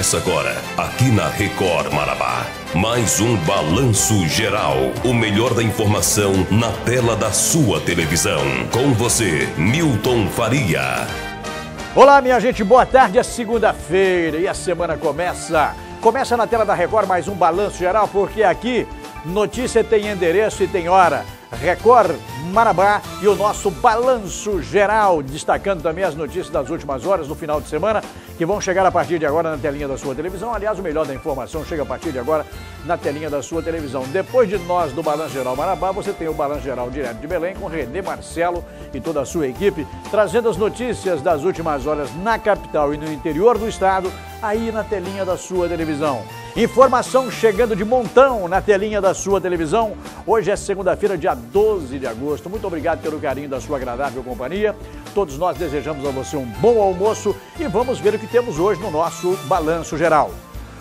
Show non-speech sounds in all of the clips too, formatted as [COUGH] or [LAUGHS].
Começa agora, aqui na Record Marabá, mais um Balanço Geral. O melhor da informação na tela da sua televisão. Com você, Milton Faria. Olá, minha gente, boa tarde. É segunda-feira e a semana começa. Começa na tela da Record mais um Balanço Geral, porque aqui notícia tem endereço e tem hora. Record Marabá e o nosso balanço geral, destacando também as notícias das últimas horas do final de semana, que vão chegar a partir de agora na telinha da sua televisão. Aliás, o melhor da informação chega a partir de agora na telinha da sua televisão. Depois de nós do Balanço Geral Marabá, você tem o Balanço Geral direto de Belém com Renê Marcelo e toda a sua equipe, trazendo as notícias das últimas horas na capital e no interior do estado, aí na telinha da sua televisão. Informação chegando de montão na telinha da sua televisão. Hoje é segunda-feira, dia 12 de agosto muito obrigado pelo carinho da sua agradável companhia. Todos nós desejamos a você um bom almoço e vamos ver o que temos hoje no nosso balanço geral.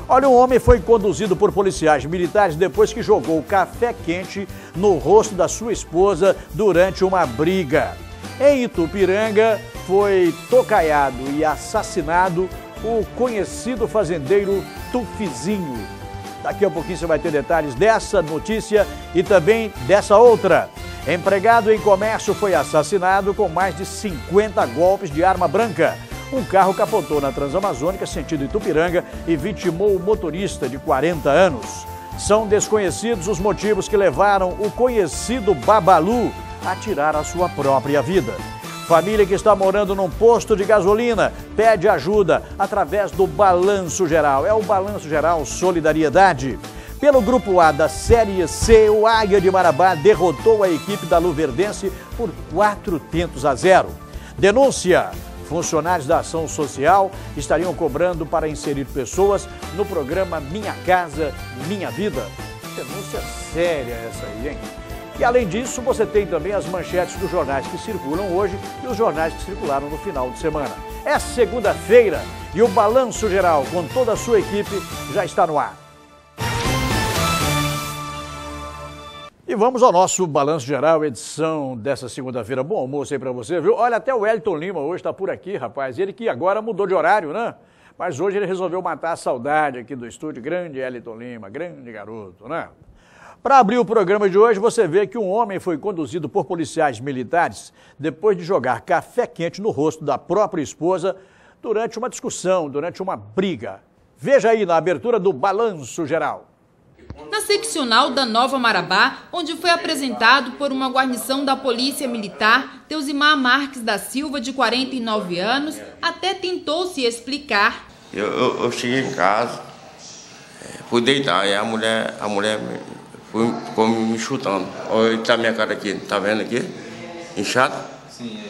Olha, um homem foi conduzido por policiais militares depois que jogou café quente no rosto da sua esposa durante uma briga. Em Itupiranga, foi tocaiado e assassinado o conhecido fazendeiro Tufizinho. Daqui a pouquinho você vai ter detalhes dessa notícia e também dessa outra. Empregado em comércio foi assassinado com mais de 50 golpes de arma branca. Um carro capotou na Transamazônica, sentido Itupiranga, e vitimou o motorista de 40 anos. São desconhecidos os motivos que levaram o conhecido Babalu a tirar a sua própria vida. Família que está morando num posto de gasolina pede ajuda através do Balanço Geral. É o Balanço Geral Solidariedade. Pelo grupo A da Série C, o Águia de Marabá derrotou a equipe da Luverdense por 4 tentos a zero. Denúncia: funcionários da ação social estariam cobrando para inserir pessoas no programa Minha Casa Minha Vida. Denúncia séria essa aí, hein? E além disso, você tem também as manchetes dos jornais que circulam hoje e os jornais que circularam no final de semana. É segunda-feira e o Balanço Geral, com toda a sua equipe, já está no ar. E vamos ao nosso Balanço Geral, edição dessa segunda-feira. Bom almoço aí para você, viu? Olha, até o Wellington Lima hoje está por aqui, rapaz. Ele que agora mudou de horário, né? Mas hoje ele resolveu matar a saudade aqui do estúdio. Grande Wellington Lima, grande garoto, né? Para abrir o programa de hoje, você vê que um homem foi conduzido por policiais militares depois de jogar café quente no rosto da própria esposa durante uma discussão, durante uma briga. Veja aí na abertura do Balanço Geral na seccional da Nova Marabá, onde foi apresentado por uma guarnição da Polícia Militar, Deusimar Marques da Silva, de 49 anos, até tentou se explicar. Eu, eu, eu cheguei em casa, é, fui deitar, e a mulher, a mulher foi, ficou me chutando. Olha tá minha cara aqui, tá vendo aqui? Inchada? Sim,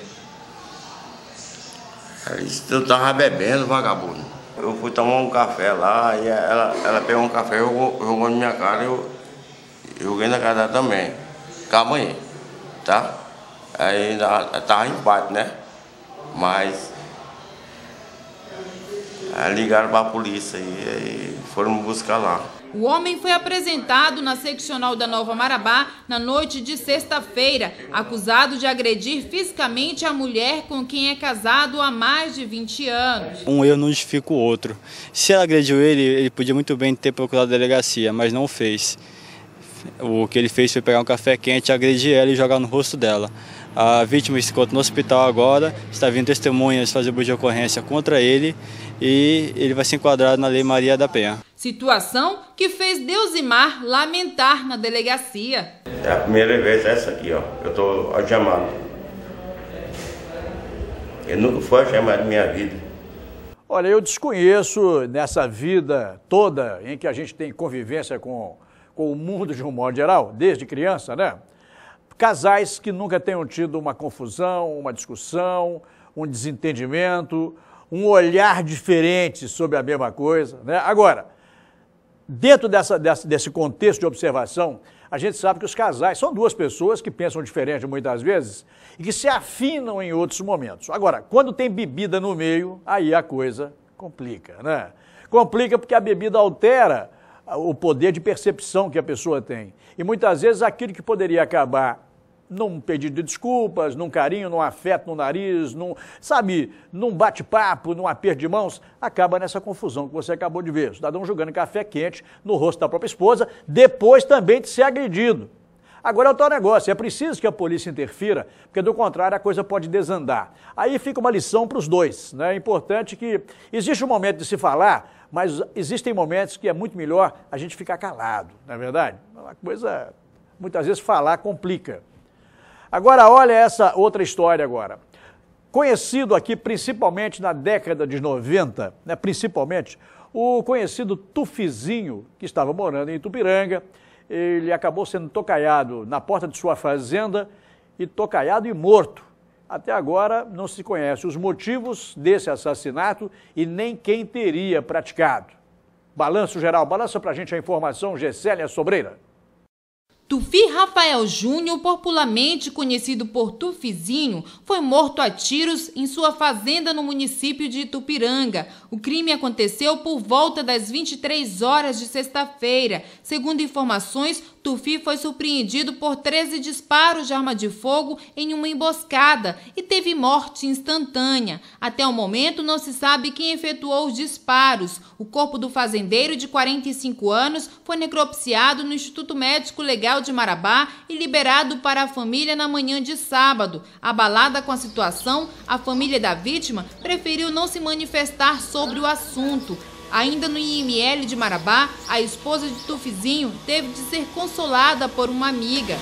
é. eu tava bebendo, vagabundo eu fui tomar um café lá e ela, ela pegou um café jogou, jogou na minha cara e eu joguei na cara dela também. Calma aí, tá? Aí tava empate, né? Mas aí ligaram pra polícia e, e foram me buscar lá. O homem foi apresentado na seccional da Nova Marabá na noite de sexta-feira, acusado de agredir fisicamente a mulher com quem é casado há mais de 20 anos. Um eu não justifica o outro. Se ela agrediu ele, ele podia muito bem ter procurado a delegacia, mas não fez. O que ele fez foi pegar um café quente, agredir ela e jogar no rosto dela. A vítima se encontra no hospital agora, está vindo testemunhas fazer busca de ocorrência contra ele e ele vai ser enquadrado na Lei Maria da Penha. Situação que fez Deusimar lamentar na delegacia. É a primeira vez essa aqui, ó. Eu estou algemado. Eu nunca fui algemado na minha vida. Olha, eu desconheço nessa vida toda em que a gente tem convivência com, com o mundo de um modo geral, desde criança, né? Casais que nunca tenham tido uma confusão, uma discussão, um desentendimento, um olhar diferente sobre a mesma coisa. Né? Agora, dentro dessa, dessa, desse contexto de observação, a gente sabe que os casais são duas pessoas que pensam diferente muitas vezes e que se afinam em outros momentos. Agora, quando tem bebida no meio, aí a coisa complica, né? Complica porque a bebida altera o poder de percepção que a pessoa tem. E muitas vezes aquilo que poderia acabar num pedido de desculpas, num carinho, num afeto no nariz, num, sabe, num bate-papo, num aperto de mãos, acaba nessa confusão que você acabou de ver. O cidadão jogando café quente no rosto da própria esposa, depois também de ser agredido. Agora é o tal negócio, é preciso que a polícia interfira, porque do contrário a coisa pode desandar. Aí fica uma lição para os dois, né? É importante que existe um momento de se falar, mas existem momentos que é muito melhor a gente ficar calado, não é verdade? É uma coisa, muitas vezes falar complica. Agora, olha essa outra história agora. Conhecido aqui principalmente na década de 90, né, principalmente, o conhecido Tufizinho, que estava morando em Itupiranga, ele acabou sendo tocaiado na porta de sua fazenda e tocaiado e morto. Até agora não se conhece os motivos desse assassinato e nem quem teria praticado. Balanço geral, balança para a gente a informação, Gessélia Sobreira. Tufi Rafael Júnior, popularmente conhecido por Tufizinho, foi morto a tiros em sua fazenda no município de Itupiranga. O crime aconteceu por volta das 23 horas de sexta-feira. Segundo informações, Tufi foi surpreendido por 13 disparos de arma de fogo em uma emboscada e teve morte instantânea. Até o momento não se sabe quem efetuou os disparos. O corpo do fazendeiro de 45 anos foi necropsiado no Instituto Médico Legal de Marabá e liberado para a família na manhã de sábado. Abalada com a situação, a família da vítima preferiu não se manifestar sobre o assunto. Ainda no IML de Marabá, a esposa de Tufizinho teve de ser consolada por uma amiga.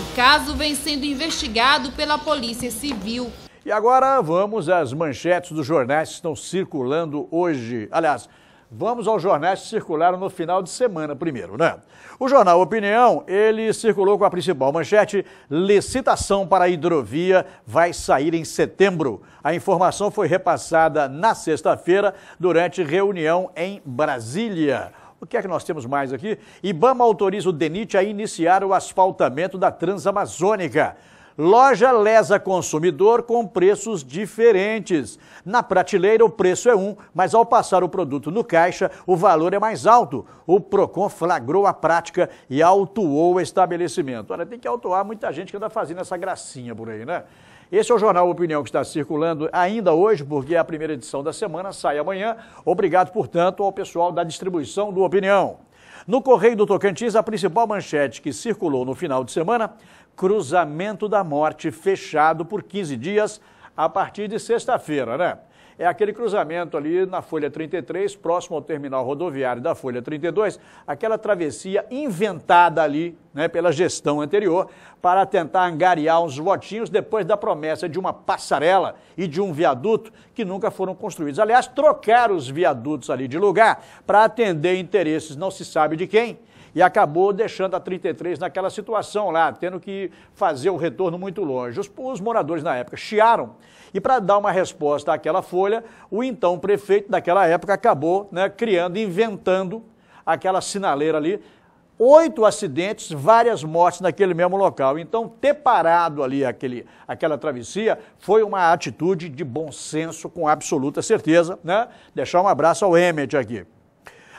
O caso vem sendo investigado pela Polícia Civil. E agora vamos às manchetes dos jornais que estão circulando hoje. Aliás, Vamos aos jornais que circularam no final de semana primeiro, né? O jornal Opinião, ele circulou com a principal manchete, licitação para a hidrovia vai sair em setembro. A informação foi repassada na sexta-feira durante reunião em Brasília. O que é que nós temos mais aqui? Ibama autoriza o DENIT a iniciar o asfaltamento da Transamazônica. Loja lesa consumidor com preços diferentes. Na prateleira o preço é um, mas ao passar o produto no caixa, o valor é mais alto. O Procon flagrou a prática e autuou o estabelecimento. Olha, tem que autuar muita gente que anda fazendo essa gracinha por aí, né? Esse é o Jornal Opinião que está circulando ainda hoje, porque é a primeira edição da semana sai amanhã. Obrigado, portanto, ao pessoal da distribuição do Opinião. No Correio do Tocantins, a principal manchete que circulou no final de semana: cruzamento da morte fechado por 15 dias a partir de sexta-feira, né? é aquele cruzamento ali na Folha 33, próximo ao terminal rodoviário da Folha 32, aquela travessia inventada ali né, pela gestão anterior para tentar angariar uns votinhos depois da promessa de uma passarela e de um viaduto que nunca foram construídos. Aliás, trocaram os viadutos ali de lugar para atender interesses não se sabe de quem e acabou deixando a 33 naquela situação lá, tendo que fazer o retorno muito longe. Os, os moradores na época chiaram e para dar uma resposta àquela folha, o então prefeito daquela época acabou né, criando, inventando aquela sinaleira ali, oito acidentes, várias mortes naquele mesmo local. Então, ter parado ali aquele, aquela travessia foi uma atitude de bom senso, com absoluta certeza. Né? Deixar um abraço ao Emmet aqui.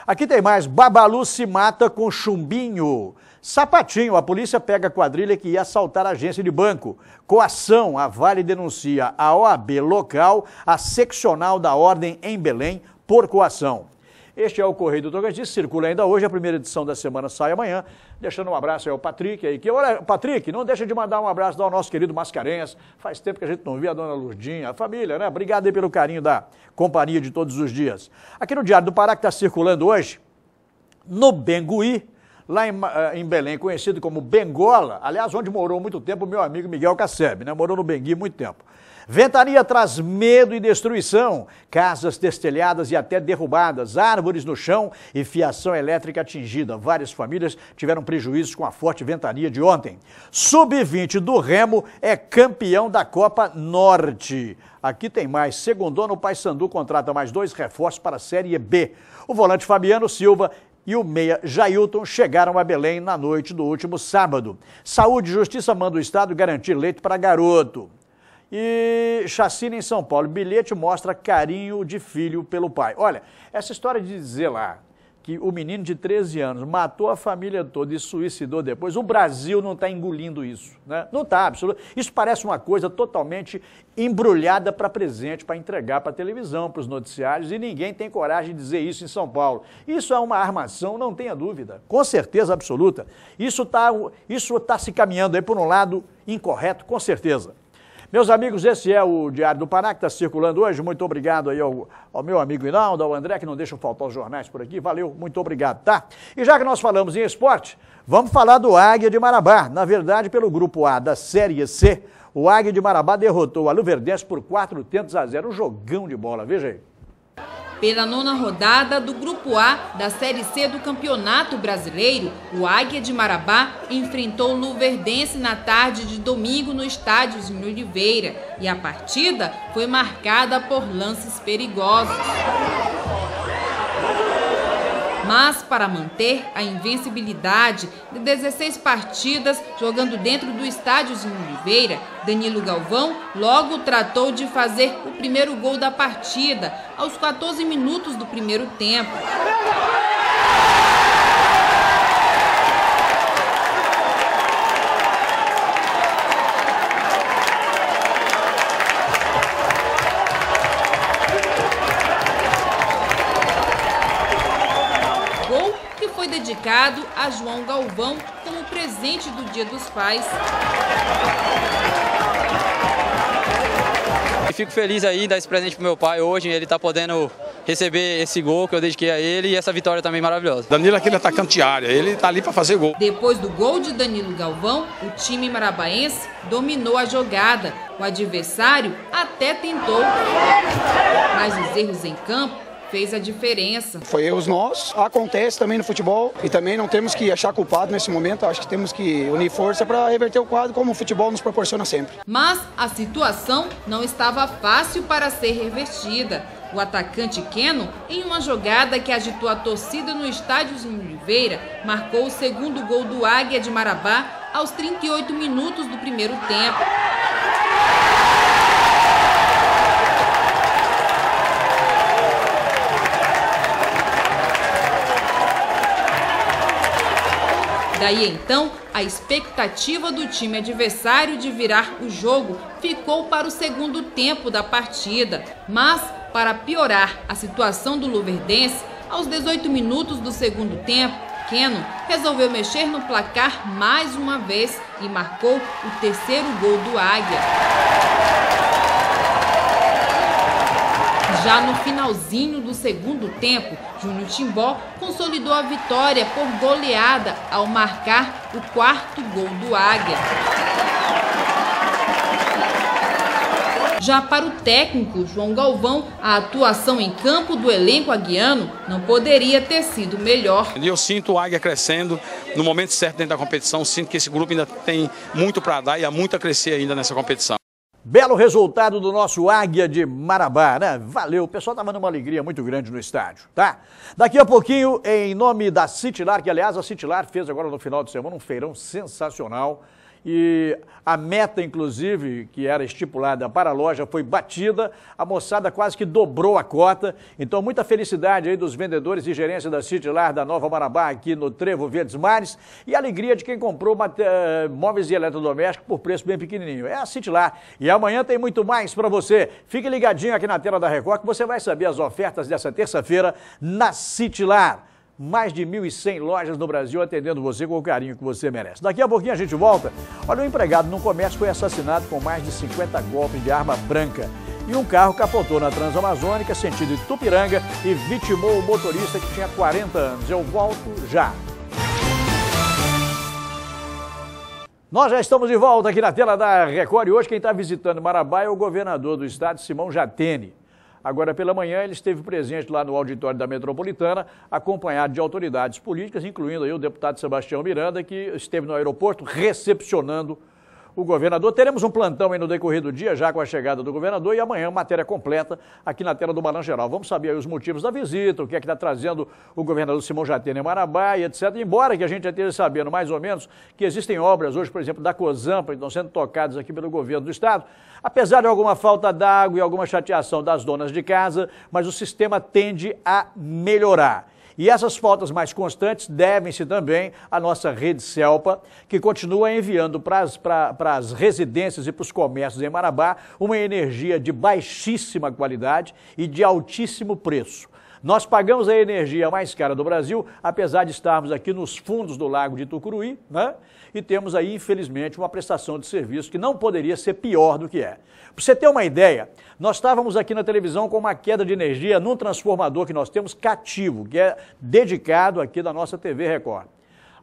Aqui tem mais. Babalu se mata com chumbinho. Sapatinho, a polícia pega a quadrilha que ia assaltar a agência de banco. Coação, a Vale denuncia a OAB local, a seccional da ordem em Belém, por coação. Este é o Correio do Tocantins, circula ainda hoje, a primeira edição da semana sai amanhã. Deixando um abraço aí ao Patrick aí, que olha, Patrick, não deixa de mandar um abraço ao nosso querido Mascarenhas. Faz tempo que a gente não vê a dona Lurdinha, a família, né? Obrigado aí pelo carinho da companhia de todos os dias. Aqui no Diário do Pará, que está circulando hoje, no Bengui, lá em, eh, em, Belém, conhecido como Bengola, aliás, onde morou muito tempo o meu amigo Miguel Casseb, né? Morou no Bengui muito tempo. Ventaria traz medo e destruição, casas destelhadas e até derrubadas, árvores no chão e fiação elétrica atingida. Várias famílias tiveram prejuízos com a forte ventania de ontem. Sub-20 do Remo é campeão da Copa Norte. Aqui tem mais. Segundo o Paysandu contrata mais dois reforços para a Série B. O volante Fabiano Silva e o meia Jailton chegaram a Belém na noite do último sábado. Saúde e Justiça manda o Estado garantir leite para garoto. E chacina em São Paulo. Bilhete mostra carinho de filho pelo pai. Olha, essa história de dizer lá que o menino de 13 anos matou a família toda e suicidou depois, o Brasil não está engolindo isso. Né? Não está, absoluto. Isso parece uma coisa totalmente embrulhada para presente, para entregar para a televisão, para os noticiários, e ninguém tem coragem de dizer isso em São Paulo. Isso é uma armação, não tenha dúvida, com certeza absoluta. Isso está isso tá se caminhando aí por um lado incorreto, com certeza. Meus amigos, esse é o Diário do Pará que está circulando hoje. Muito obrigado aí ao, ao, meu amigo Inaldo, ao André, que não deixa faltar os jornais por aqui. Valeu, muito obrigado, tá? E já que nós falamos em esporte, vamos falar do Águia de Marabá. Na verdade, pelo grupo A da Série C, o Águia de Marabá derrotou a Luverdense por quatro tentos a zero. Um jogão de bola, veja aí. Pela nona rodada do Grupo A da Série C do Campeonato Brasileiro, o Águia de Marabá enfrentou o Luverdense na tarde de domingo no estádio de Oliveira e a partida foi marcada por lances perigosos mas para manter a invencibilidade de 16 partidas jogando dentro do estádio de Oliveira, Danilo Galvão logo tratou de fazer o primeiro gol da partida aos 14 minutos do primeiro tempo. dedicado a João Galvão como presente do Dia dos Pais. fico feliz aí dar esse presente pro meu pai hoje, ele está podendo receber esse gol que eu dediquei a ele e essa vitória também maravilhosa. Danilo é aquele atacante área, ele está ali para fazer gol. Depois do gol de Danilo Galvão, o time marabaense dominou a jogada. O adversário até tentou, mas os erros em campo fez a diferença. Foi erros nossos, acontece também no futebol e também não temos que achar culpado nesse momento, acho que temos que unir força para reverter o quadro como o futebol nos proporciona sempre. Mas a situação não estava fácil para ser revertida. O atacante Keno, em uma jogada que agitou a torcida no estádio de Oliveira, marcou o segundo gol do Águia de Marabá aos 38 minutos do primeiro tempo. Daí então, a expectativa do time adversário de virar o jogo ficou para o segundo tempo da partida. Mas, para piorar a situação do Luverdense, aos 18 minutos do segundo tempo, Keno resolveu mexer no placar mais uma vez e marcou o terceiro gol do Águia. Já no finalzinho do segundo tempo, Júnior Timbó consolidou a vitória por goleada ao marcar o quarto gol do Águia. Já para o técnico João Galvão, a atuação em campo do elenco aguiano não poderia ter sido melhor. Eu sinto o Águia crescendo no momento certo dentro da competição, sinto que esse grupo ainda tem muito para dar e há muito a crescer ainda nessa competição. Belo resultado do nosso Águia de Marabá, né? Valeu, o pessoal estava tá numa alegria muito grande no estádio, tá? Daqui a pouquinho, em nome da Citilar, que aliás a Citilar fez agora no final de semana um feirão sensacional e a meta, inclusive, que era estipulada para a loja, foi batida. A moçada quase que dobrou a cota. Então, muita felicidade aí dos vendedores e gerência da Citilar da Nova Marabá, aqui no Trevo Verdes Mares. E alegria de quem comprou eh, móveis e eletrodomésticos por preço bem pequenininho. É a Citilar. E amanhã tem muito mais para você. Fique ligadinho aqui na tela da Record que você vai saber as ofertas dessa terça-feira na Citilar. Mais de 1.100 lojas no Brasil atendendo você com o carinho que você merece. Daqui a pouquinho a gente volta. Olha, um empregado num comércio foi assassinado com mais de 50 golpes de arma branca. E um carro capotou na Transamazônica, sentido Tupiranga, e vitimou o motorista que tinha 40 anos. Eu volto já. Nós já estamos de volta aqui na tela da Record e hoje quem está visitando Marabá é o governador do estado, Simão Jatene. Agora pela manhã ele esteve presente lá no auditório da Metropolitana, acompanhado de autoridades políticas, incluindo aí o deputado Sebastião Miranda, que esteve no aeroporto recepcionando o governador. Teremos um plantão aí no decorrer do dia, já com a chegada do governador, e amanhã matéria completa aqui na tela do Balanço Geral. Vamos saber os motivos da visita, o que é que está trazendo o governador Simão Jatene Marabá e etc. Embora que a gente esteja sabendo mais ou menos que existem obras hoje, por exemplo, da Cozampa, que estão sendo tocadas aqui pelo governo do Estado, apesar de alguma falta d'água e alguma chateação das donas de casa, mas o sistema tende a melhorar. E essas faltas mais constantes devem-se também à nossa rede CELPA, que continua enviando para as, residências e para os comércios em Marabá uma energia de baixíssima qualidade e de altíssimo preço. Nós pagamos a energia mais cara do Brasil, apesar de estarmos aqui nos fundos do Lago de Tucuruí, né? e temos aí, infelizmente, uma prestação de serviço que não poderia ser pior do que é. Para você ter uma ideia, nós estávamos aqui na televisão com uma queda de energia num transformador que nós temos cativo, que é dedicado aqui da nossa TV Record.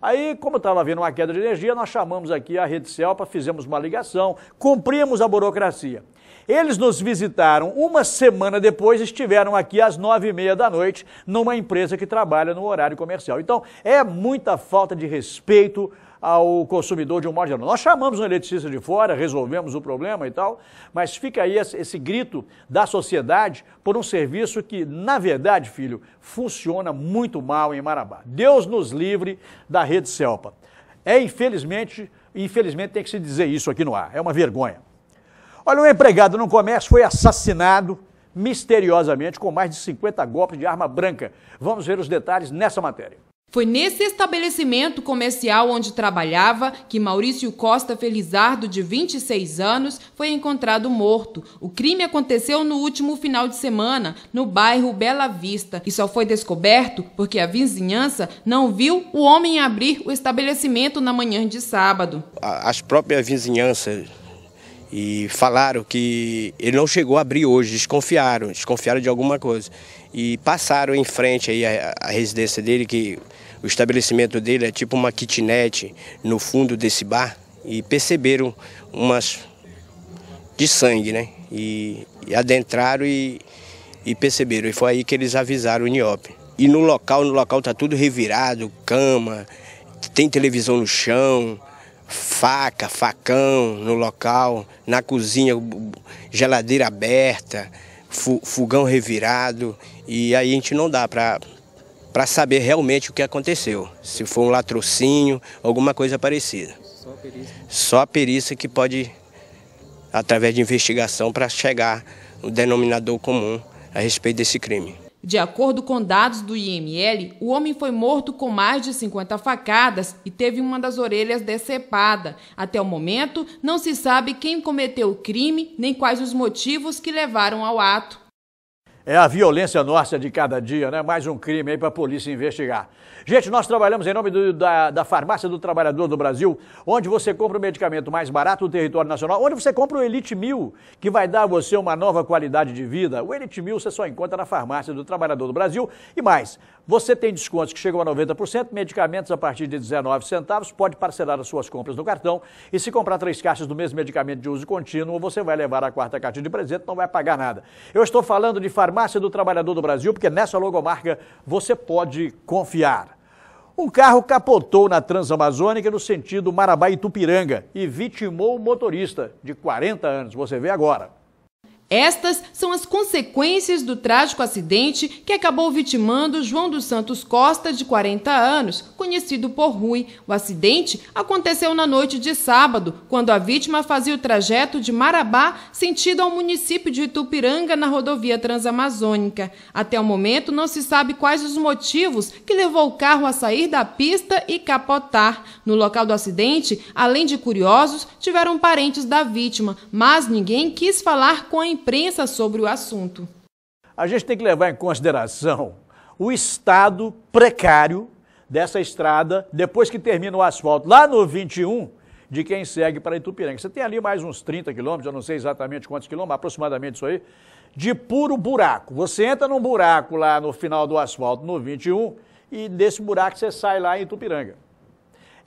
Aí, como estava havendo uma queda de energia, nós chamamos aqui a Rede Celpa, fizemos uma ligação, cumprimos a burocracia. Eles nos visitaram uma semana depois, estiveram aqui às nove e meia da noite, numa empresa que trabalha no horário comercial. Então, é muita falta de respeito ao consumidor de um modo geral. Nós chamamos um eletricista de fora, resolvemos o problema e tal, mas fica aí esse, esse grito da sociedade por um serviço que, na verdade, filho, funciona muito mal em Marabá. Deus nos livre da rede Celpa. É infelizmente, infelizmente tem que se dizer isso aqui no ar, é uma vergonha. Olha, um empregado no comércio foi assassinado misteriosamente com mais de 50 golpes de arma branca. Vamos ver os detalhes nessa matéria. Foi nesse estabelecimento comercial onde trabalhava que Maurício Costa Felizardo, de 26 anos, foi encontrado morto. O crime aconteceu no último final de semana, no bairro Bela Vista, e só foi descoberto porque a vizinhança não viu o homem abrir o estabelecimento na manhã de sábado. As próprias vizinhanças e falaram que ele não chegou a abrir hoje, desconfiaram, desconfiaram de alguma coisa. E passaram em frente aí a, a residência dele, que o estabelecimento dele é tipo uma kitnet no fundo desse bar, e perceberam umas de sangue, né? E, e adentraram e, e, perceberam. E foi aí que eles avisaram o NIOP. E no local, no local tá tudo revirado, cama, tem televisão no chão, faca, facão no local, na cozinha, geladeira aberta, fogão revirado. E aí a gente não dá para saber realmente o que aconteceu. Se foi um latrocínio, alguma coisa parecida. Só a perícia, Só a perícia que pode, através de investigação, para chegar no denominador comum a respeito desse crime. De acordo com dados do IML, o homem foi morto com mais de 50 facadas e teve uma das orelhas decepada. Até o momento, não se sabe quem cometeu o crime nem quais os motivos que levaram ao ato. É a violência nossa de cada dia, né? Mais um crime aí para a polícia investigar. Gente, nós trabalhamos em nome do, da, da Farmácia do Trabalhador do Brasil, onde você compra o medicamento mais barato do território nacional, onde você compra o Elite Mil, que vai dar a você uma nova qualidade de vida. O Elite Mil você só encontra na Farmácia do Trabalhador do Brasil. E mais, você tem descontos que chegam a 90%, medicamentos a partir de 19 centavos, pode parcelar as suas compras no cartão. E se comprar três caixas do mesmo medicamento de uso contínuo, você vai levar a quarta caixa de presente, não vai pagar nada. Eu estou falando de farmácia Farmácia do Trabalhador do Brasil, porque nessa logomarca você pode confiar. Um carro capotou na Transamazônica no sentido marabá e Tupiranga e vitimou o motorista de 40 anos. Você vê agora. Estas são as consequências do trágico acidente que acabou vitimando João dos Santos Costa, de 40 anos, conhecido por Rui. O acidente aconteceu na noite de sábado, quando a vítima fazia o trajeto de Marabá sentido ao município de Itupiranga, na rodovia transamazônica. Até o momento, não se sabe quais os motivos que levou o carro a sair da pista e capotar. No local do acidente, além de curiosos, tiveram parentes da vítima, mas ninguém quis falar com a imprensa sobre o assunto. A gente tem que levar em consideração o estado precário dessa estrada depois que termina o asfalto, lá no 21, de quem segue para Itupiranga. Você tem ali mais uns 30 quilômetros, eu não sei exatamente quantos quilômetros, aproximadamente isso aí, de puro buraco. Você entra num buraco lá no final do asfalto, no 21, e desse buraco você sai lá em Itupiranga.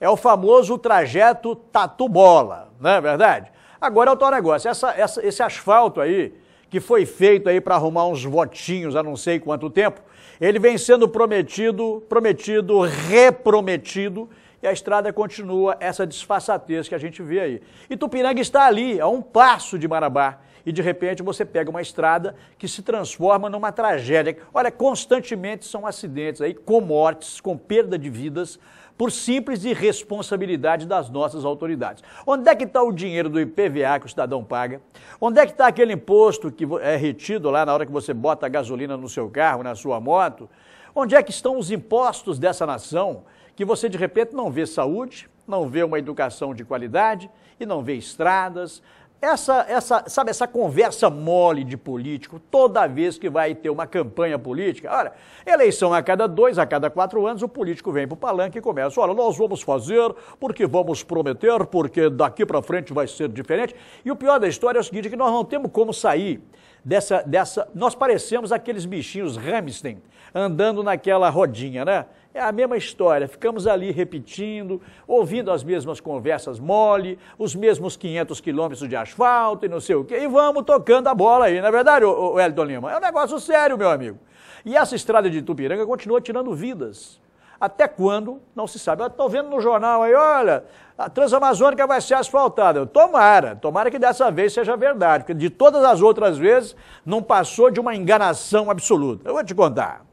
É o famoso trajeto tatu-bola, não é verdade? Agora é o tal negócio, essa, essa, esse asfalto aí, que foi feito aí para arrumar uns votinhos há não sei quanto tempo, ele vem sendo prometido, prometido, reprometido, e a estrada continua essa disfarçatez que a gente vê aí. E Tupiranga está ali, a um passo de Marabá, e de repente você pega uma estrada que se transforma numa tragédia. Olha, constantemente são acidentes aí, com mortes, com perda de vidas, por simples irresponsabilidade das nossas autoridades. Onde é que está o dinheiro do IPVA que o cidadão paga? Onde é que está aquele imposto que é retido lá na hora que você bota a gasolina no seu carro, na sua moto? Onde é que estão os impostos dessa nação que você de repente não vê saúde, não vê uma educação de qualidade e não vê estradas, essa, essa, sabe, essa conversa mole de político, toda vez que vai ter uma campanha política, olha, eleição a cada dois, a cada quatro anos, o político vem para o palanque e começa, olha, nós vamos fazer porque vamos prometer, porque daqui para frente vai ser diferente. E o pior da história é o seguinte, que nós não temos como sair dessa, dessa... Nós parecemos aqueles bichinhos Ramstein andando naquela rodinha, né? É a mesma história, ficamos ali repetindo, ouvindo as mesmas conversas mole, os mesmos 500 quilômetros de asfalto e não sei o quê, e vamos tocando a bola aí, na é verdade, o Elton Lima? É um negócio sério, meu amigo. E essa estrada de Tupiranga continua tirando vidas. Até quando? Não se sabe. Eu estou vendo no jornal aí, olha, a Transamazônica vai ser asfaltada. Tomara, tomara que dessa vez seja verdade, porque de todas as outras vezes não passou de uma enganação absoluta. Eu vou te contar.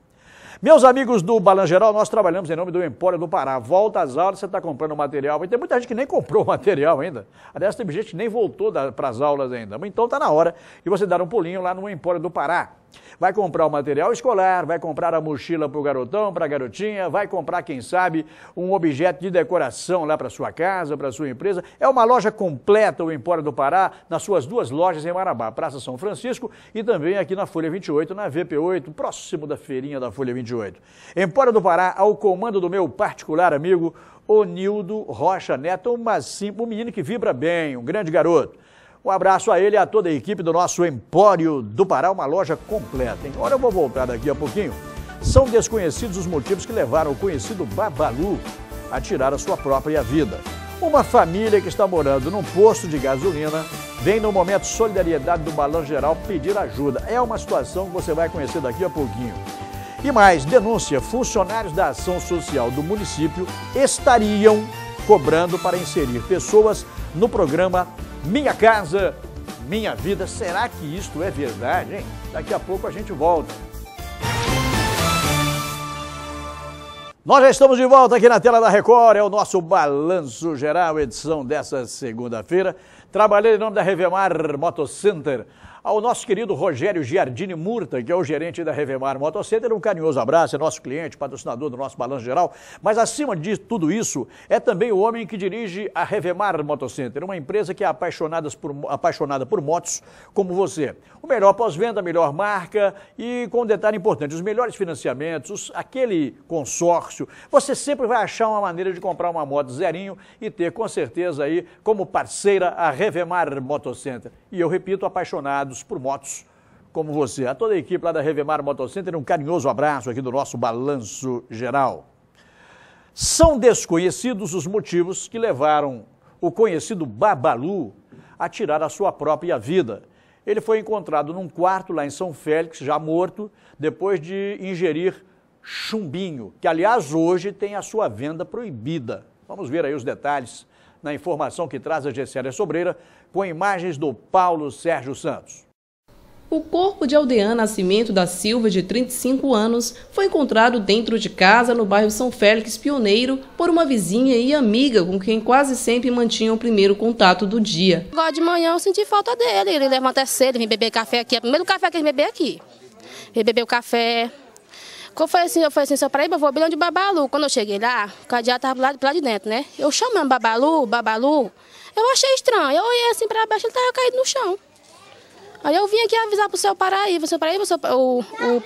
Meus amigos do geral nós trabalhamos em nome do Empório do Pará. Volta às aulas, você está comprando material. tem muita gente que nem comprou material ainda. Aliás, tem gente que nem voltou para as aulas ainda. Então está na hora de você dar um pulinho lá no Empório do Pará. Vai comprar o material escolar, vai comprar a mochila para o garotão, para a garotinha, vai comprar, quem sabe, um objeto de decoração lá para sua casa, para sua empresa. É uma loja completa, o Empório do Pará, nas suas duas lojas em Marabá, Praça São Francisco e também aqui na Folha 28, na VP8, próximo da feirinha da Folha 28. Empório do Pará, ao comando do meu particular amigo, Onildo Rocha Neto, um, um menino que vibra bem, um grande garoto. Um abraço a ele e a toda a equipe do nosso Empório do Pará, uma loja completa. Hein? Agora eu vou voltar daqui a pouquinho. São desconhecidos os motivos que levaram o conhecido Babalu a tirar a sua própria vida. Uma família que está morando num posto de gasolina vem no momento Solidariedade do Balanço Geral pedir ajuda. É uma situação que você vai conhecer daqui a pouquinho. E mais, denúncia, funcionários da ação social do município estariam cobrando para inserir pessoas no programa minha Casa, Minha Vida. Será que isto é verdade, hein? Daqui a pouco a gente volta. Nós já estamos de volta aqui na tela da Record, é o nosso Balanço Geral, edição dessa segunda-feira. Trabalhei em nome da Revemar Motocenter ao nosso querido Rogério Giardini Murta, que é o gerente da Revemar Motocenter, um carinhoso abraço, é nosso cliente, patrocinador do nosso balanço geral. Mas acima de tudo isso, é também o homem que dirige a Revemar Motocenter, uma empresa que é apaixonada por, apaixonada por motos como você. O melhor pós-venda, a melhor marca e, com um detalhe importante, os melhores financiamentos, aquele consórcio. Você sempre vai achar uma maneira de comprar uma moto zerinho e ter, com certeza, aí como parceira a Revemar Motocenter. E eu repito, apaixonado apaixonados por motos como você. A toda a equipe lá da Revemar Motocenter, um carinhoso abraço aqui do nosso Balanço Geral. São desconhecidos os motivos que levaram o conhecido Babalu a tirar a sua própria vida. Ele foi encontrado num quarto lá em São Félix, já morto, depois de ingerir chumbinho, que aliás hoje tem a sua venda proibida. Vamos ver aí os detalhes na informação que traz a Gessélia Sobreira, com imagens do Paulo Sérgio Santos. O corpo de Aldeã Nascimento da Silva, de 35 anos, foi encontrado dentro de casa no bairro São Félix Pioneiro por uma vizinha e amiga com quem quase sempre mantinha o primeiro contato do dia. Agora de manhã eu senti falta dele, ele levanta cedo, vem beber café aqui, é o primeiro café que ele bebeu aqui. Ele bebeu café, quando foi assim, eu falei assim, seu Paraíba, vou abrir onde Babalu. Quando eu cheguei lá, o cadeado estava lá, lá de dentro, né? Eu chamando Babalu, Babalu. Eu achei estranho. Eu olhei assim para baixo, ele estava caído no chão. Aí eu vim aqui avisar pro seu Paraíba, seu Paraíba, seu, o, o,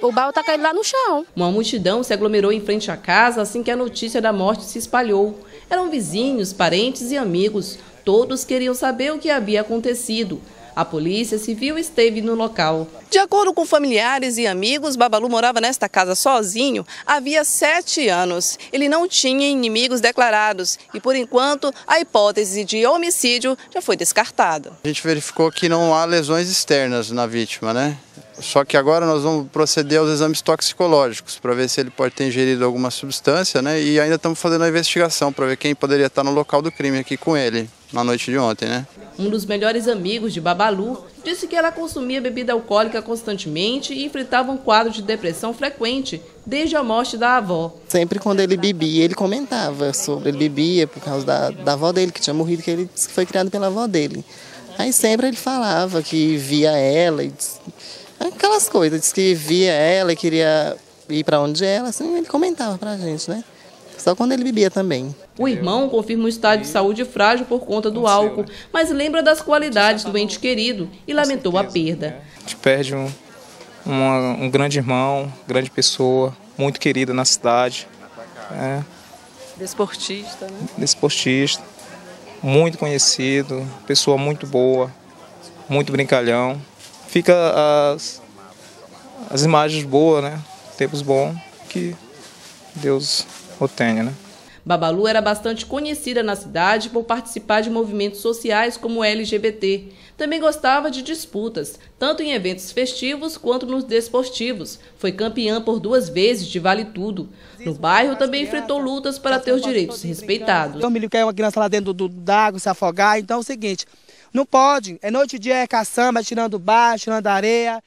o baú tá caindo lá no chão. Uma multidão se aglomerou em frente à casa assim que a notícia da morte se espalhou. Eram vizinhos, parentes e amigos. Todos queriam saber o que havia acontecido. A Polícia Civil esteve no local. De acordo com familiares e amigos, Babalu morava nesta casa sozinho havia sete anos. Ele não tinha inimigos declarados e, por enquanto, a hipótese de homicídio já foi descartada. A gente verificou que não há lesões externas na vítima, né? Só que agora nós vamos proceder aos exames toxicológicos para ver se ele pode ter ingerido alguma substância, né? E ainda estamos fazendo a investigação para ver quem poderia estar no local do crime aqui com ele na noite de ontem, né? Um dos melhores amigos de Babalu disse que ela consumia bebida alcoólica constantemente e enfrentava um quadro de depressão frequente desde a morte da avó. Sempre quando ele bebia, ele comentava sobre ele bebia por causa da, da avó dele, que tinha morrido, que ele foi criado pela avó dele. Aí sempre ele falava que via ela e Aquelas coisas, disse que via ela e queria ir para onde ela, assim, ele comentava para a gente, né? Só quando ele bebia também. O irmão confirma um estado de saúde frágil por conta do álcool, né? mas lembra das qualidades do ente querido e lamentou a perda. Né? A gente perde um, um, um grande irmão, grande pessoa, muito querida na cidade. Né? Desportista, né? Desportista, muito conhecido, pessoa muito boa, muito brincalhão fica as, as imagens boas, né? Tempos bons que Deus o tenha, né? Babalu era bastante conhecida na cidade por participar de movimentos sociais como o LGBT. Também gostava de disputas, tanto em eventos festivos quanto nos desportivos. Foi campeã por duas vezes de Vale Tudo. No bairro também enfrentou lutas para ter os direitos respeitados. Eu me liguei é uma criança lá dentro do, do, água se afogar, então é o seguinte. Não pode. É noite e dia, é caçamba, tirando baixo, tirando areia.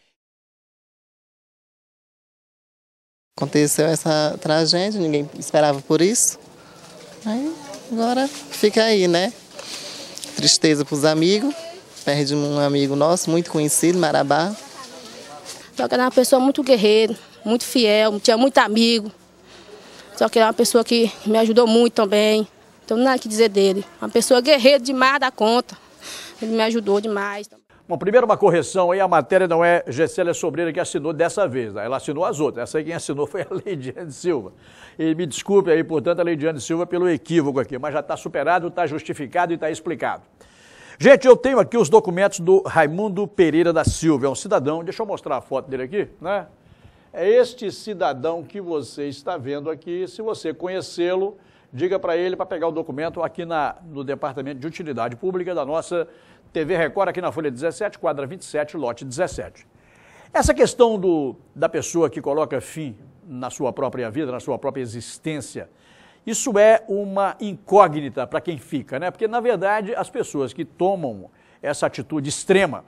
Aconteceu essa tragédia, ninguém esperava por isso. Aí, agora fica aí, né? Tristeza para os amigos. Perde um amigo nosso, muito conhecido, Marabá. Só que era é uma pessoa muito guerreira, muito fiel, tinha muito amigo. Só que era é uma pessoa que me ajudou muito também. Então, nada que dizer dele. Uma pessoa guerreira demais da conta. Ele me ajudou demais. Bom, primeiro uma correção aí, a matéria não é Gessélia Sobreira que assinou dessa vez, né? ela assinou as outras, essa aí quem assinou foi a [LAUGHS] Leidiane Silva. E me desculpe aí, portanto, a Leidiane Silva pelo equívoco aqui, mas já está superado, está justificado e está explicado. Gente, eu tenho aqui os documentos do Raimundo Pereira da Silva, é um cidadão, deixa eu mostrar a foto dele aqui, né? É este cidadão que você está vendo aqui, se você conhecê-lo, diga para ele para pegar o documento aqui na, no Departamento de Utilidade Pública da nossa TV Record, aqui na Folha 17, quadra 27, lote 17. Essa questão do, da pessoa que coloca fim na sua própria vida, na sua própria existência, isso é uma incógnita para quem fica, né? Porque, na verdade, as pessoas que tomam essa atitude extrema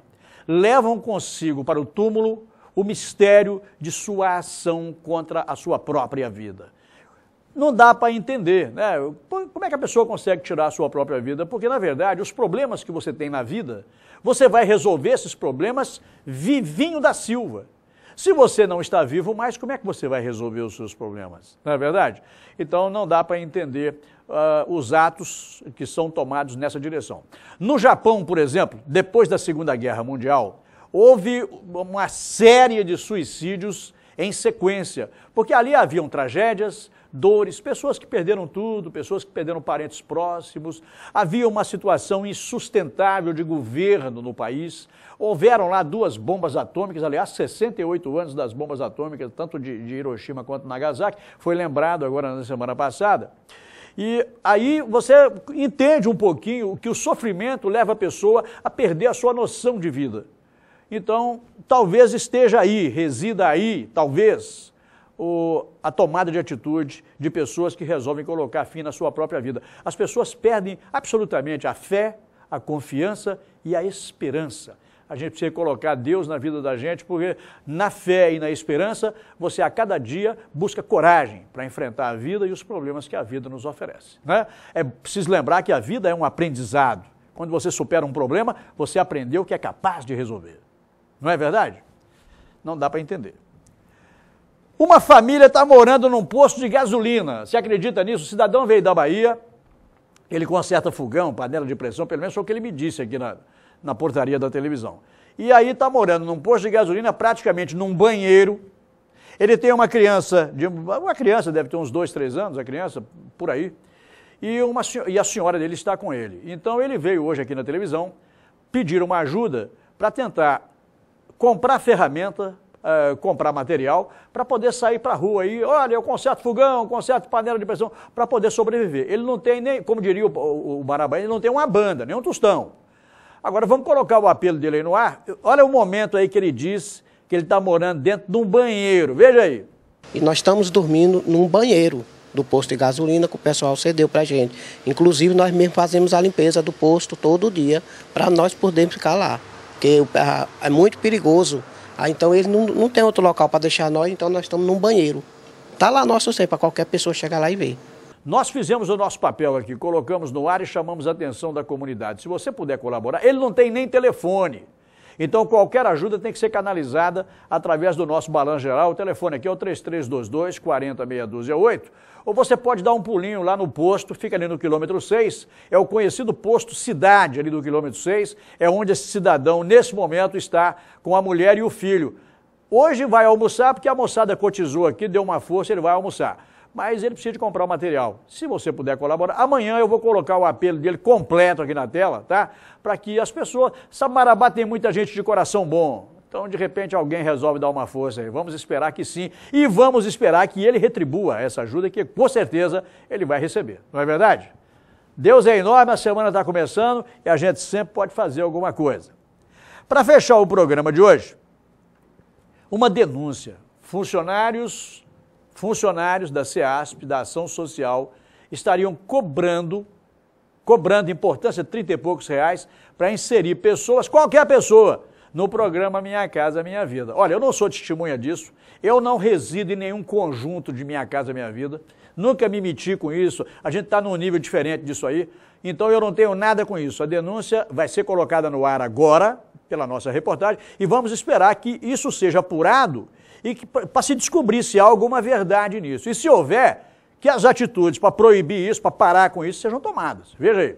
levam consigo para o túmulo o mistério de sua ação contra a sua própria vida não dá para entender, né? Como é que a pessoa consegue tirar a sua própria vida? Porque, na verdade, os problemas que você tem na vida, você vai resolver esses problemas vivinho da Silva. Se você não está vivo mais, como é que você vai resolver os seus problemas? Não é verdade? Então, não dá para entender uh, os atos que são tomados nessa direção. No Japão, por exemplo, depois da Segunda Guerra Mundial, houve uma série de suicídios em sequência, porque ali haviam tragédias, dores, pessoas que perderam tudo, pessoas que perderam parentes próximos. Havia uma situação insustentável de governo no país. Houveram lá duas bombas atômicas, aliás, 68 anos das bombas atômicas, tanto de, de Hiroshima quanto Nagasaki, foi lembrado agora na semana passada. E aí você entende um pouquinho que o sofrimento leva a pessoa a perder a sua noção de vida. Então, talvez esteja aí, resida aí, talvez, o, a tomada de atitude de pessoas que resolvem colocar fim na sua própria vida. As pessoas perdem absolutamente a fé, a confiança e a esperança. A gente precisa colocar Deus na vida da gente, porque na fé e na esperança, você a cada dia busca coragem para enfrentar a vida e os problemas que a vida nos oferece. Né? É preciso lembrar que a vida é um aprendizado. Quando você supera um problema, você aprendeu que é capaz de resolver. Não é verdade? Não dá para entender. Uma família está morando num posto de gasolina. Você acredita nisso? O cidadão veio da Bahia, ele conserta fogão, panela de pressão, pelo menos foi o que ele me disse aqui na, na portaria da televisão. E aí está morando num posto de gasolina, praticamente num banheiro. Ele tem uma criança, de, uma criança deve ter uns dois, três anos, a criança, por aí. E, uma, e a senhora dele está com ele. Então ele veio hoje aqui na televisão pedir uma ajuda para tentar comprar ferramenta eh, comprar material para poder sair para a rua e, olha, eu conserto fogão, conserto panela de pressão, para poder sobreviver. Ele não tem nem, como diria o, o, o Marabá, ele não tem uma banda, nem um tostão. Agora vamos colocar o apelo dele aí no ar. Olha o momento aí que ele diz que ele está morando dentro de um banheiro. Veja aí. E nós estamos dormindo num banheiro do posto de gasolina que o pessoal cedeu para a gente. Inclusive, nós mesmo fazemos a limpeza do posto todo dia para nós podermos ficar lá. Porque é muito perigoso ah, então eles não, não tem outro local para deixar nós, então nós estamos num banheiro. Tá lá nosso sempre, para qualquer pessoa chegar lá e ver. Nós fizemos o nosso papel aqui, colocamos no ar e chamamos a atenção da comunidade. Se você puder colaborar, ele não tem nem telefone. Então, qualquer ajuda tem que ser canalizada através do nosso balanço geral. O telefone aqui é o 3322 40628. Ou você pode dar um pulinho lá no posto, fica ali no quilômetro 6, é o conhecido posto Cidade, ali do quilômetro 6, é onde esse cidadão, nesse momento, está com a mulher e o filho. Hoje vai almoçar, porque a moçada cotizou aqui, deu uma força, ele vai almoçar mas ele precisa de comprar o material. Se você puder colaborar, amanhã eu vou colocar o apelo dele completo aqui na tela, tá? Para que as pessoas. Samarabá tem muita gente de coração bom. Então, de repente, alguém resolve dar uma força aí. Vamos esperar que sim. E vamos esperar que ele retribua essa ajuda, que com certeza ele vai receber. Não é verdade? Deus é enorme, a semana está começando e a gente sempre pode fazer alguma coisa. Para fechar o programa de hoje, uma denúncia. Funcionários funcionários da SEASP, da Ação Social, estariam cobrando, cobrando importância de 30 e poucos reais para inserir pessoas, qualquer pessoa, no programa Minha Casa Minha Vida. Olha, eu não sou testemunha disso, eu não resido em nenhum conjunto de Minha Casa Minha Vida, nunca me meti com isso, a gente está num nível diferente disso aí, então eu não tenho nada com isso. A denúncia vai ser colocada no ar agora, pela nossa reportagem, e vamos esperar que isso seja apurado e para se descobrir se há alguma verdade nisso. E se houver, que as atitudes para proibir isso, para parar com isso, sejam tomadas. Veja aí.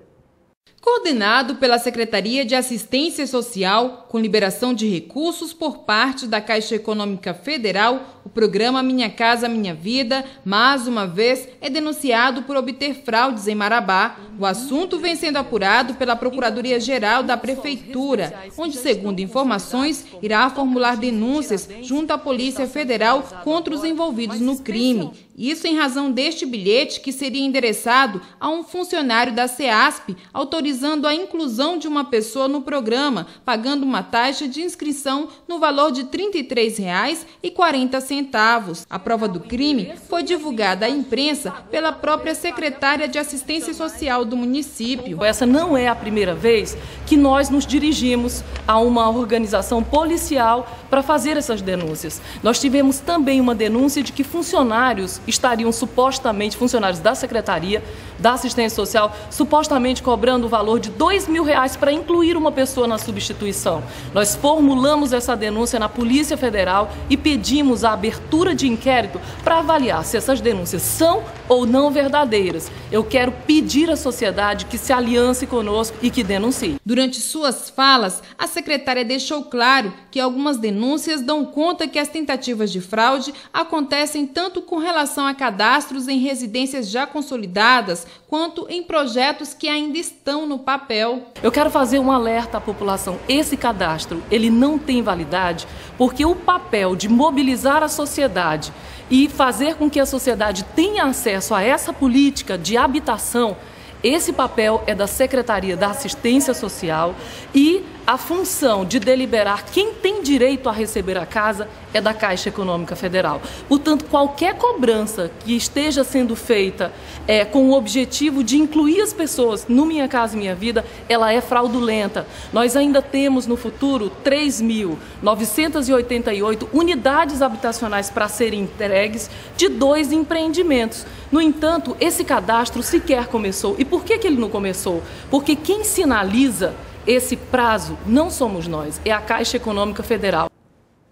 Coordenado pela Secretaria de Assistência Social, com liberação de recursos por parte da Caixa Econômica Federal, o programa Minha Casa Minha Vida, mais uma vez, é denunciado por obter fraudes em Marabá. O assunto vem sendo apurado pela Procuradoria-Geral da Prefeitura, onde, segundo informações, irá formular denúncias junto à Polícia Federal contra os envolvidos no crime. Isso em razão deste bilhete que seria endereçado a um funcionário da CEASP, autorizando a inclusão de uma pessoa no programa, pagando uma taxa de inscrição no valor de R$ 33,40. A prova do crime foi divulgada à imprensa pela própria secretária de Assistência Social do município. Essa não é a primeira vez que nós nos dirigimos a uma organização policial para fazer essas denúncias. Nós tivemos também uma denúncia de que funcionários estariam supostamente funcionários da Secretaria da Assistência Social, supostamente cobrando o valor de dois mil reais para incluir uma pessoa na substituição. Nós formulamos essa denúncia na Polícia Federal e pedimos a abertura de inquérito para avaliar se essas denúncias são ou não verdadeiras. Eu quero pedir à sociedade que se aliance conosco e que denuncie. Durante suas falas, a secretária deixou claro que algumas denúncias dão conta que as tentativas de fraude acontecem tanto com relação relação a cadastros em residências já consolidadas, quanto em projetos que ainda estão no papel. Eu quero fazer um alerta à população. Esse cadastro, ele não tem validade, porque o papel de mobilizar a sociedade e fazer com que a sociedade tenha acesso a essa política de habitação esse papel é da Secretaria da Assistência Social e a função de deliberar quem tem direito a receber a casa é da Caixa Econômica Federal. Portanto, qualquer cobrança que esteja sendo feita é, com o objetivo de incluir as pessoas no Minha Casa Minha Vida, ela é fraudulenta. Nós ainda temos no futuro 3.988 unidades habitacionais para serem entregues de dois empreendimentos. No entanto, esse cadastro sequer começou. E por que, que ele não começou? Porque quem sinaliza esse prazo não somos nós, é a Caixa Econômica Federal.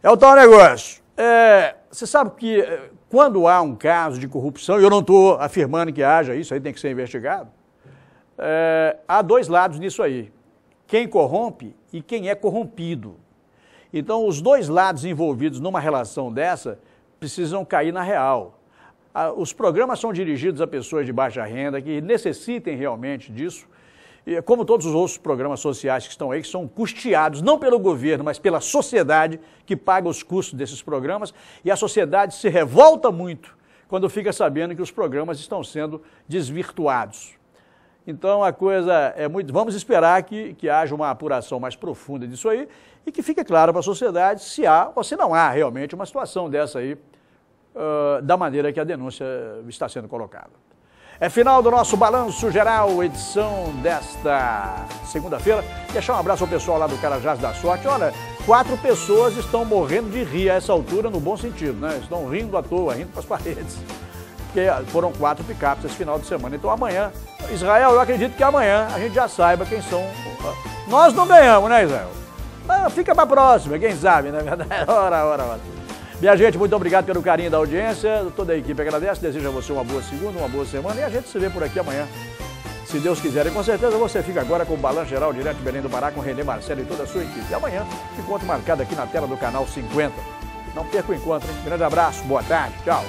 É o tal negócio. É, você sabe que é, quando há um caso de corrupção, e eu não estou afirmando que haja isso, aí tem que ser investigado, é, há dois lados nisso aí. Quem corrompe e quem é corrompido. Então, os dois lados envolvidos numa relação dessa precisam cair na real os programas são dirigidos a pessoas de baixa renda que necessitem realmente disso, como todos os outros programas sociais que estão aí, que são custeados não pelo governo, mas pela sociedade que paga os custos desses programas, e a sociedade se revolta muito quando fica sabendo que os programas estão sendo desvirtuados. Então a coisa é muito. Vamos esperar que, que haja uma apuração mais profunda disso aí e que fique claro para a sociedade se há ou se não há realmente uma situação dessa aí ah, da maneira que a denúncia está sendo colocada. É final do nosso Balanço Geral, edição desta segunda-feira. Deixar um abraço ao pessoal lá do Carajás da Sorte. Olha, quatro pessoas estão morrendo de rir a essa altura, no bom sentido, né? Estão rindo à toa, rindo para as [LAUGHS] paredes. Porque ah, foram quatro picapes esse final de semana. Então amanhã, Israel, eu acredito que amanhã a gente já saiba quem são. Ah, nós não ganhamos, né, Israel? Mas fica para a próxima, quem sabe, na né? [LAUGHS] verdade? Ora, ora, ora. Minha gente, muito obrigado pelo carinho da audiência. Toda a equipe agradece, deseja a você uma boa segunda, uma boa semana e a gente se vê por aqui amanhã. Se Deus quiser, e com certeza você fica agora com o Balanço Geral direto de Belém do Pará com René Marcelo e toda a sua equipe. E amanhã, encontro marcado aqui na tela do canal 50. Não perca o encontro, hein? Grande abraço, boa tarde, tchau.